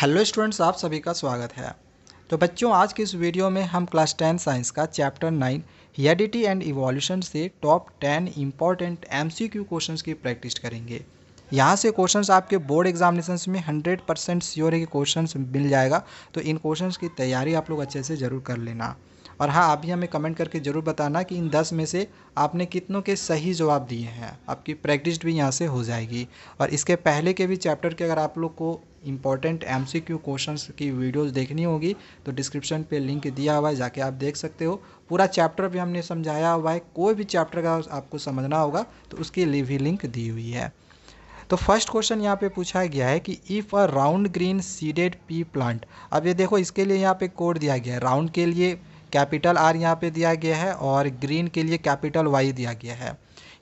hello students आप सभी का स्वागत है तो बच्चों आज की इस वीडियो में हम क्लास टेन साइंस का chapter nine heredity and evolution से top ten important MCQ questions की प्रैक्टिस करेंगे यहाँ से क्वेश्चंस आपके बोर्ड एग्जामिनेशन में हंड्रेड परसेंट श्योर है कि क्वेश्चन मिल जाएगा तो इन क्वेश्चन की तैयारी आप लोग अच्छे से ज़रूर कर लेना और हाँ आप भी हमें कमेंट करके ज़रूर बताना कि इन दस में से आपने कितनों के सही जवाब दिए हैं आपकी प्रैक्टिस भी यहाँ से हो जाएगी और इसके पहले के भी चैप्टर के अगर आप लोग को important M C Q question की वीडियोज़ देखनी होगी तो डिस्क्रिप्शन पे लिंक दिया हुआ है जाके आप देख सकते हो पूरा चैप्टर भी हमने समझाया हुआ है कोई भी चैप्टर का आपको समझना होगा तो उसके लिए भी लिंक दी हुई है तो फर्स्ट क्वेश्चन यहाँ पे पूछा गया है कि if a round green seeded pea plant अब ये देखो इसके लिए यहाँ पे कोड दिया गया है राउंड के लिए कैपिटल आर यहाँ पे दिया गया है और ग्रीन के लिए कैपिटल वाई दिया गया है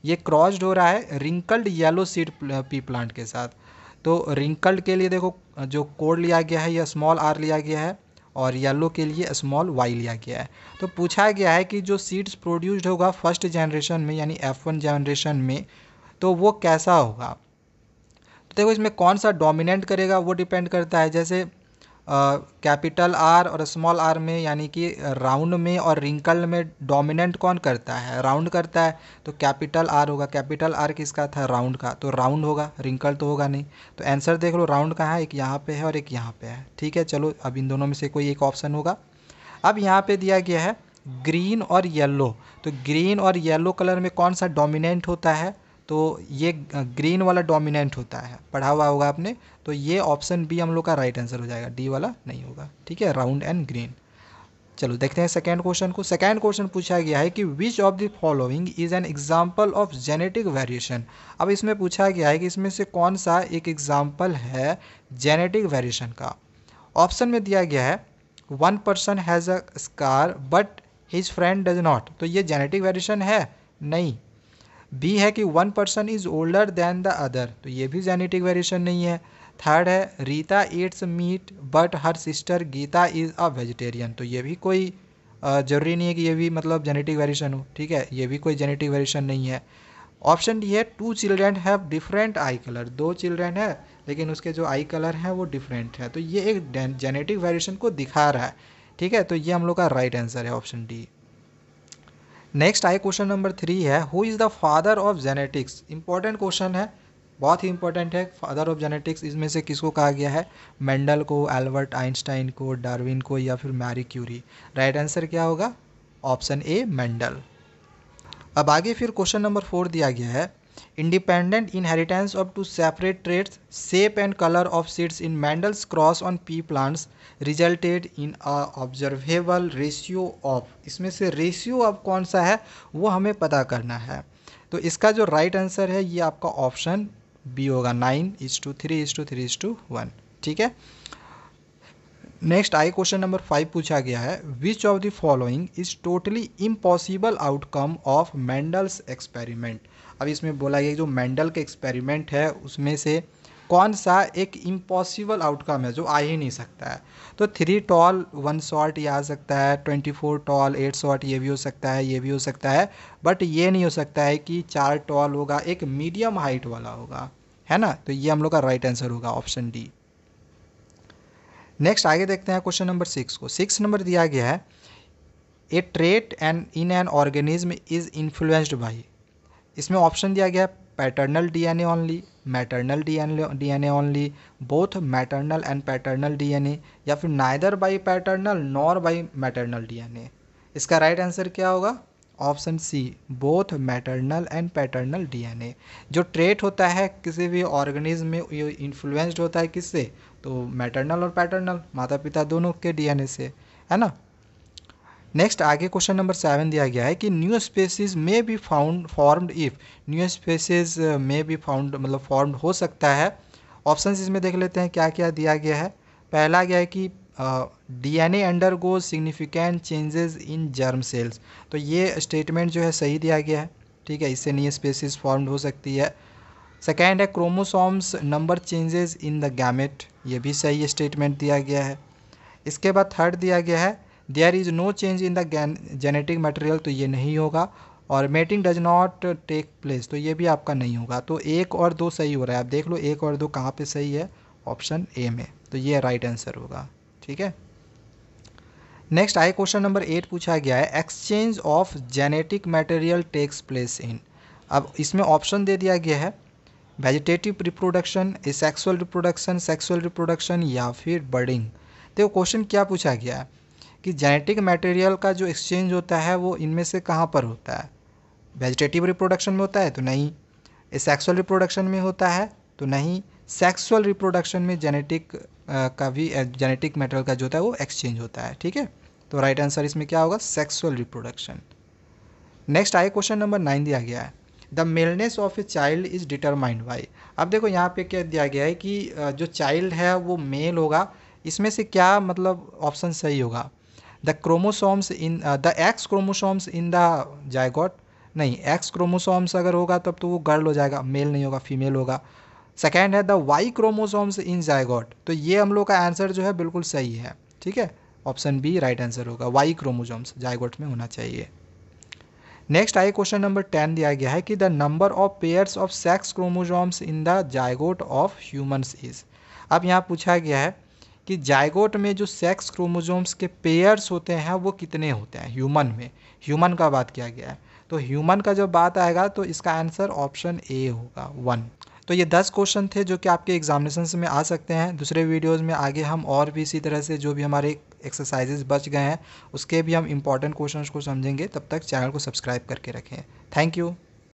ये क्रॉस्ड हो रहा है wrinkled yellow seed pea plant के साथ तो रिंकल्ड के लिए देखो जो कोड लिया गया है यह स्मॉल आर लिया गया है और येलो के लिए स्मॉल वाई लिया गया है तो पूछा गया है कि जो सीड्स प्रोड्यूस्ड होगा फर्स्ट जनरेशन में यानी एफ वन जनरेशन में तो वो कैसा होगा तो देखो इसमें कौन सा डोमिनेंट करेगा वो डिपेंड करता है जैसे कैपिटल आर और स्मॉल आर में यानी कि राउंड में और रिंकल में डोमिनेंट कौन करता है राउंड करता है तो कैपिटल आर होगा कैपिटल आर किसका था राउंड का तो राउंड होगा रिंकल तो होगा नहीं तो आंसर देख लो राउंड कहाँ है एक यहाँ पे है और एक यहाँ पे है ठीक है चलो अब इन दोनों में से कोई एक ऑप्शन होगा अब यहाँ पर दिया गया है ग्रीन और येल्लो तो ग्रीन और येल्लो कलर में कौन सा डोमिनेंट होता है तो ये ग्रीन वाला डोमिनेंट होता है पढ़ा हुआ होगा आपने तो ये ऑप्शन बी हम लोग का राइट आंसर हो जाएगा डी वाला नहीं होगा ठीक है राउंड एंड ग्रीन चलो देखते हैं सेकेंड क्वेश्चन को सेकेंड क्वेश्चन पूछा गया है कि which of the following is an example of genetic variation अब इसमें पूछा गया है कि इसमें से कौन सा एक एग्जाम्पल है जेनेटिक वेरिएशन का ऑप्शन में दिया गया है one person has a scar but his friend does not तो ये जेनेटिक वेरिएशन है नहीं बी है कि one person is older than the other तो ये भी जेनेटिक वेरिएशन नहीं है थर्ड है Rita eats meat but her sister Geeta is a vegetarian तो ये भी कोई ज़रूरी नहीं है कि ये भी मतलब जेनेटिक वेरिएशन हो ठीक है ये भी कोई जेनेटिक वेरिएशन नहीं है ऑप्शन डी है two children have different eye colour दो चिल्ड्रेन है लेकिन उसके जो आई कलर हैं वो डिफरेंट है तो ये एक जेनेटिक वेरिएशन को दिखा रहा है ठीक है तो ये हम लोग का राइट आंसर है ऑप्शन डी नेक्स्ट आए क्वेश्चन नंबर थ्री है who is the father of genetics important question है बहुत ही इंपॉर्टेंट है फादर ऑफ जेनेटिक्स इसमें से किसको कहा गया है मेंडल को एल्बर्ट आइंस्टाइन को डार्विन को या फिर मैरी क्यूरी राइट आंसर क्या होगा ऑप्शन ए मेंडल अब आगे फिर क्वेश्चन नंबर फोर दिया गया है independent inheritance of two separate traits shape and colour of seeds in Mendel's cross on pea plants resulted in a observable ratio of इसमें से रेशियो ऑफ कौन सा है वो हमें पता करना है तो इसका जो राइट right आंसर है ये आपका ऑप्शन बी होगा nine is to three is to three is to one ठीक है नेक्स्ट आई क्वेश्चन नंबर फाइव पूछा गया है which of the following is totally impossible outcome of Mendel's experiment अब इसमें बोला गया जो मेंडल के एक्सपेरिमेंट है उसमें से कौन सा एक इम्पॉसिबल आउटकम है जो आ ही नहीं सकता है तो थ्री टॉल वन शॉट ये आ सकता है twenty four tall eight short ये भी हो सकता है ये भी हो सकता है बट ये नहीं हो सकता है कि चार टॉल होगा एक मीडियम हाइट वाला होगा है ना तो ये हम लोग का राइट आंसर होगा ऑप्शन डी नेक्स्ट आगे देखते हैं क्वेश्चन नंबर सिक्स को सिक्स नंबर दिया गया है a trait and in an organism is influenced by इसमें ऑप्शन दिया गया है paternal DNA only maternal DNA only both maternal and paternal DNA या फिर neither by paternal nor by maternal DNA इसका राइट right आंसर क्या होगा option C both maternal and paternal DNA जो ट्रेट होता है किसी भी ऑर्गेनिज्म में ये इन्फ्लुएंस्ड होता है किससे तो मैटर्नल और पैटर्नल माता पिता दोनों के डीएनए से है ना नेक्स्ट आगे क्वेश्चन नंबर सेवन दिया गया है कि new species may be found formed if new species may be found मतलब फॉर्म्ड हो सकता है ऑप्शंस इसमें देख लेते हैं क्या क्या दिया गया है पहला गया है कि D N A undergo significant changes in germ cells तो ये स्टेटमेंट जो है सही दिया गया है ठीक है इससे न्यू स्पेसिस फॉर्म्ड हो सकती है सेकेंड है chromosomes number changes in the gamete ये भी सही स्टेटमेंट दिया गया है इसके बाद थर्ड दिया गया है there is no change in the genetic material तो ये नहीं होगा और mating does not take place तो ये भी आपका नहीं होगा तो एक और दो सही हो रहा है आप देख लो एक और दो कहाँ पे सही है ऑप्शन ए में तो ये राइट आंसर होगा ठीक है नेक्स्ट आई क्वेश्चन नंबर एट पूछा गया है exchange of genetic material takes place in अब इसमें ऑप्शन दे दिया गया है vegetative reproduction sexual reproduction sexual reproduction या फिर बर्डिंग देखो क्वेश्चन क्या पूछा गया है कि जेनेटिक मटेरियल का जो एक्सचेंज होता है वो इनमें से कहाँ पर होता है वेजिटेटिव रिप्रोडक्शन में होता है तो नहीं सेक्सुअल रिप्रोडक्शन में होता है तो नहीं सेक्सुअल रिप्रोडक्शन में जेनेटिक का भी जेनेटिक मटेरियल का जो होता है वो एक्सचेंज होता है ठीक है तो राइट आंसर इसमें क्या होगा सेक्सुअल रिप्रोडक्शन नेक्स्ट आए क्वेश्चन नंबर नाइन दिया गया है the maleness of a child is determined by अब देखो यहाँ पे क्या दिया गया है कि जो चाइल्ड है वो मेल होगा इसमें से क्या मतलब ऑप्शन सही होगा the chromosomes in uh, the X chromosomes in the zygote नहीं एक्स क्रोमोसोम्स अगर होगा तब तो वो गर्ल हो जाएगा मेल नहीं होगा फीमेल होगा सेकेंड है the Y chromosomes in zygote तो ये हम लोग का आंसर जो है बिल्कुल सही है ठीक है ऑप्शन बी राइट आंसर होगा वाई क्रोमोजोम्स जायगोट में होना चाहिए नेक्स्ट आइए क्वेश्चन नंबर टेन दिया गया है कि the number of pairs of sex chromosomes in the zygote of humans is अब यहाँ पूछा गया है कि जायगोट में जो सेक्स क्रोमोजोम्स के पेयर्स होते हैं वो कितने होते हैं ह्यूमन में ह्यूमन का बात किया गया है तो ह्यूमन का जब बात आएगा तो इसका आंसर ऑप्शन ए होगा वन तो ये दस क्वेश्चन थे जो कि आपके एग्जामिनेशन में आ सकते हैं दूसरे वीडियोस में आगे हम और भी इसी तरह से जो भी हमारे एक्सरसाइजेज बच गए हैं उसके भी हम इंपॉर्टेंट क्वेश्चन को समझेंगे तब तक चैनल को सब्सक्राइब करके रखें थैंक यू